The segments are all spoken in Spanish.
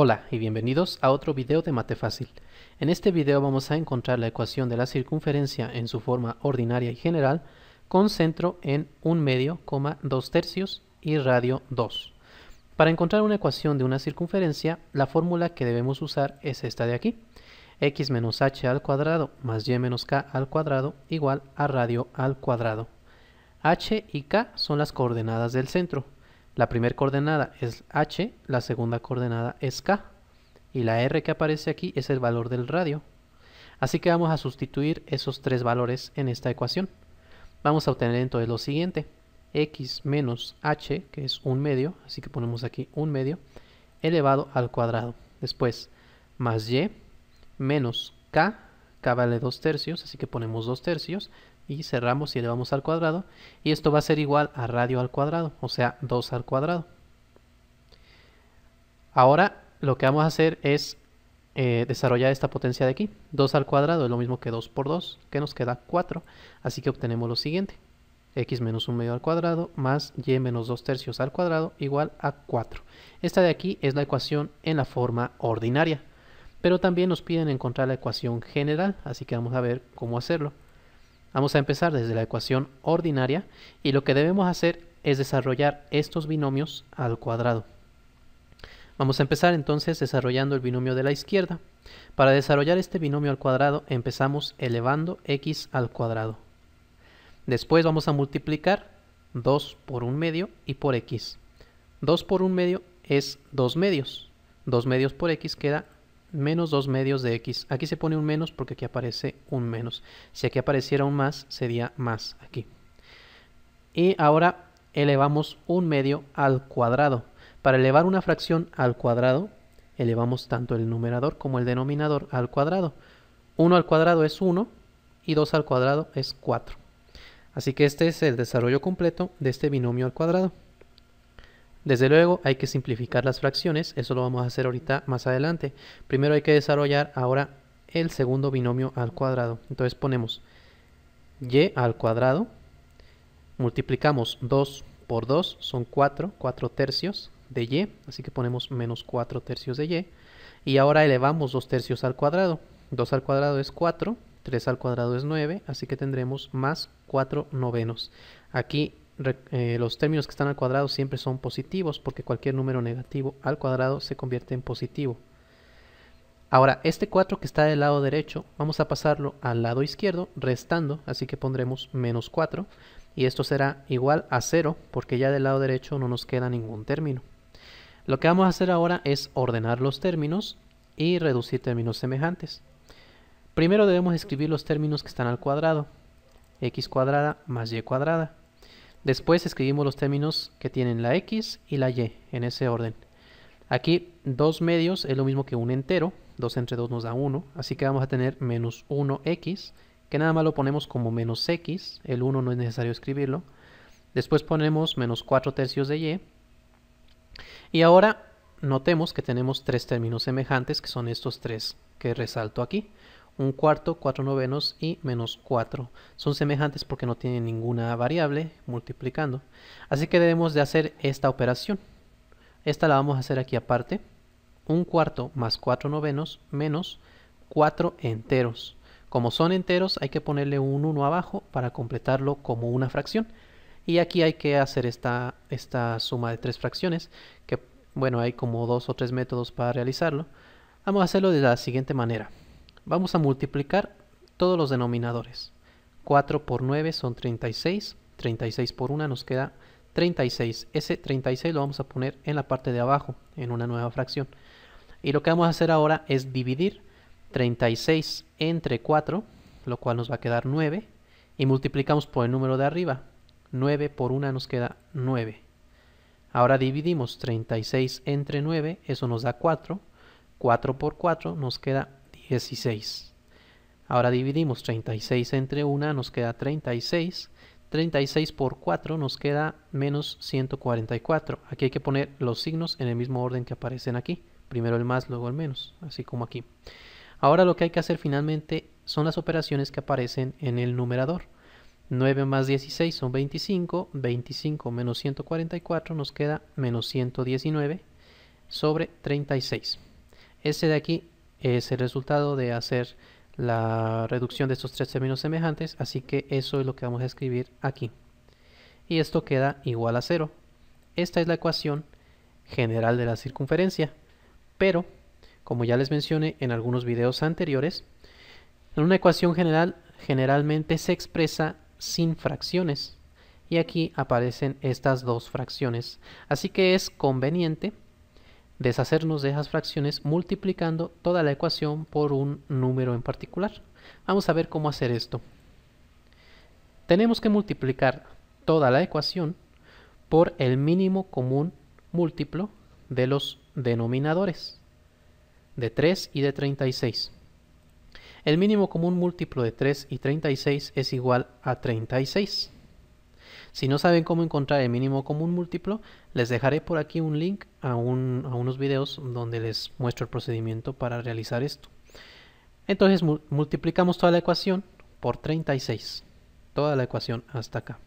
Hola y bienvenidos a otro video de Mate Fácil. En este video vamos a encontrar la ecuación de la circunferencia en su forma ordinaria y general con centro en 1 medio, 2 tercios y radio 2. Para encontrar una ecuación de una circunferencia, la fórmula que debemos usar es esta de aquí. x menos h al cuadrado más y menos k al cuadrado igual a radio al cuadrado. h y k son las coordenadas del centro, la primera coordenada es h, la segunda coordenada es k. Y la r que aparece aquí es el valor del radio. Así que vamos a sustituir esos tres valores en esta ecuación. Vamos a obtener entonces lo siguiente. x menos h, que es un medio, así que ponemos aquí un medio, elevado al cuadrado. Después, más y menos k, k vale dos tercios, así que ponemos dos tercios, y cerramos y elevamos al cuadrado. Y esto va a ser igual a radio al cuadrado, o sea, 2 al cuadrado. Ahora lo que vamos a hacer es eh, desarrollar esta potencia de aquí. 2 al cuadrado es lo mismo que 2 por 2, que nos queda 4. Así que obtenemos lo siguiente. x menos 1 medio al cuadrado más y menos 2 tercios al cuadrado igual a 4. Esta de aquí es la ecuación en la forma ordinaria. Pero también nos piden encontrar la ecuación general, así que vamos a ver cómo hacerlo. Vamos a empezar desde la ecuación ordinaria y lo que debemos hacer es desarrollar estos binomios al cuadrado. Vamos a empezar entonces desarrollando el binomio de la izquierda. Para desarrollar este binomio al cuadrado empezamos elevando x al cuadrado. Después vamos a multiplicar 2 por 1 medio y por x. 2 por 1 medio es 2 medios. 2 medios por x queda menos 2 medios de x. Aquí se pone un menos porque aquí aparece un menos. Si aquí apareciera un más, sería más aquí. Y ahora elevamos un medio al cuadrado. Para elevar una fracción al cuadrado, elevamos tanto el numerador como el denominador al cuadrado. 1 al cuadrado es 1 y 2 al cuadrado es 4. Así que este es el desarrollo completo de este binomio al cuadrado. Desde luego hay que simplificar las fracciones, eso lo vamos a hacer ahorita más adelante. Primero hay que desarrollar ahora el segundo binomio al cuadrado. Entonces ponemos y al cuadrado, multiplicamos 2 por 2, son 4, 4 tercios de y, así que ponemos menos 4 tercios de y. Y ahora elevamos 2 tercios al cuadrado, 2 al cuadrado es 4, 3 al cuadrado es 9, así que tendremos más 4 novenos. Aquí eh, los términos que están al cuadrado siempre son positivos porque cualquier número negativo al cuadrado se convierte en positivo. Ahora, este 4 que está del lado derecho, vamos a pasarlo al lado izquierdo restando, así que pondremos menos 4. Y esto será igual a 0 porque ya del lado derecho no nos queda ningún término. Lo que vamos a hacer ahora es ordenar los términos y reducir términos semejantes. Primero debemos escribir los términos que están al cuadrado. x cuadrada más y cuadrada. Después escribimos los términos que tienen la X y la Y en ese orden. Aquí dos medios es lo mismo que un entero, 2 entre 2 nos da 1, así que vamos a tener menos 1x, que nada más lo ponemos como menos x, el 1 no es necesario escribirlo. Después ponemos menos 4 tercios de y. Y ahora notemos que tenemos tres términos semejantes, que son estos tres que resalto aquí un cuarto, cuatro novenos y menos cuatro. Son semejantes porque no tienen ninguna variable multiplicando. Así que debemos de hacer esta operación. Esta la vamos a hacer aquí aparte. Un cuarto más cuatro novenos menos cuatro enteros. Como son enteros hay que ponerle un uno abajo para completarlo como una fracción. Y aquí hay que hacer esta, esta suma de tres fracciones, que bueno, hay como dos o tres métodos para realizarlo. Vamos a hacerlo de la siguiente manera. Vamos a multiplicar todos los denominadores. 4 por 9 son 36, 36 por 1 nos queda 36. Ese 36 lo vamos a poner en la parte de abajo, en una nueva fracción. Y lo que vamos a hacer ahora es dividir 36 entre 4, lo cual nos va a quedar 9, y multiplicamos por el número de arriba. 9 por 1 nos queda 9. Ahora dividimos 36 entre 9, eso nos da 4. 4 por 4 nos queda 16. Ahora dividimos 36 entre 1, nos queda 36. 36 por 4 nos queda menos 144. Aquí hay que poner los signos en el mismo orden que aparecen aquí. Primero el más, luego el menos, así como aquí. Ahora lo que hay que hacer finalmente son las operaciones que aparecen en el numerador. 9 más 16 son 25, 25 menos 144 nos queda menos 119 sobre 36. Este de aquí es el resultado de hacer la reducción de estos tres términos semejantes, así que eso es lo que vamos a escribir aquí. Y esto queda igual a cero. Esta es la ecuación general de la circunferencia, pero, como ya les mencioné en algunos videos anteriores, en una ecuación general generalmente se expresa sin fracciones, y aquí aparecen estas dos fracciones. Así que es conveniente deshacernos de esas fracciones multiplicando toda la ecuación por un número en particular. Vamos a ver cómo hacer esto. Tenemos que multiplicar toda la ecuación por el mínimo común múltiplo de los denominadores de 3 y de 36. El mínimo común múltiplo de 3 y 36 es igual a 36. Si no saben cómo encontrar el mínimo común múltiplo, les dejaré por aquí un link a, unos videos donde les muestro el procedimiento para realizar esto. Entonces multiplicamos toda la ecuación por 36, toda la ecuación hasta acá.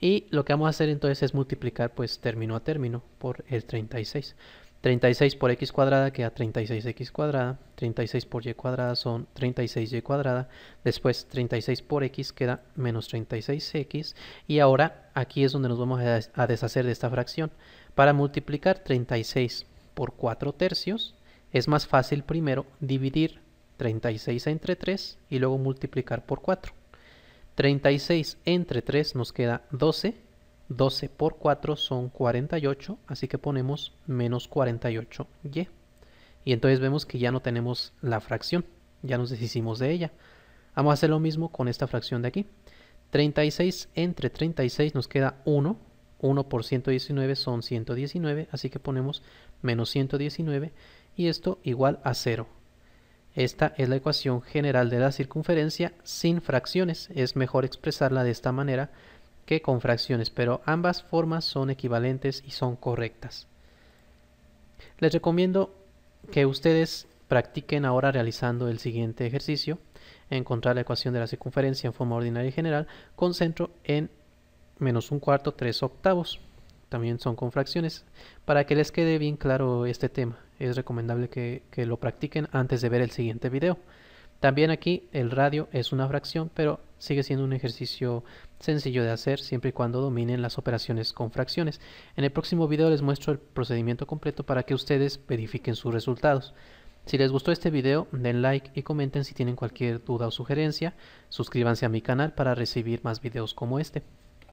Y lo que vamos a hacer entonces es multiplicar pues término a término por el 36. 36 por x cuadrada queda 36x cuadrada, 36 por y cuadrada son 36y cuadrada, después 36 por x queda menos 36x y ahora aquí es donde nos vamos a deshacer de esta fracción. Para multiplicar 36 por 4 tercios es más fácil primero dividir 36 entre 3 y luego multiplicar por 4. 36 entre 3 nos queda 12 12 por 4 son 48, así que ponemos menos 48y. Y entonces vemos que ya no tenemos la fracción, ya nos deshicimos de ella. Vamos a hacer lo mismo con esta fracción de aquí. 36 entre 36 nos queda 1, 1 por 119 son 119, así que ponemos menos 119 y esto igual a 0. Esta es la ecuación general de la circunferencia sin fracciones, es mejor expresarla de esta manera que con fracciones, pero ambas formas son equivalentes y son correctas. Les recomiendo que ustedes practiquen ahora realizando el siguiente ejercicio, encontrar la ecuación de la circunferencia en forma ordinaria y general Concentro en menos un cuarto, tres octavos. También son con fracciones. Para que les quede bien claro este tema, es recomendable que, que lo practiquen antes de ver el siguiente video. También aquí el radio es una fracción, pero sigue siendo un ejercicio sencillo de hacer siempre y cuando dominen las operaciones con fracciones. En el próximo video les muestro el procedimiento completo para que ustedes verifiquen sus resultados. Si les gustó este video, den like y comenten si tienen cualquier duda o sugerencia. Suscríbanse a mi canal para recibir más videos como este.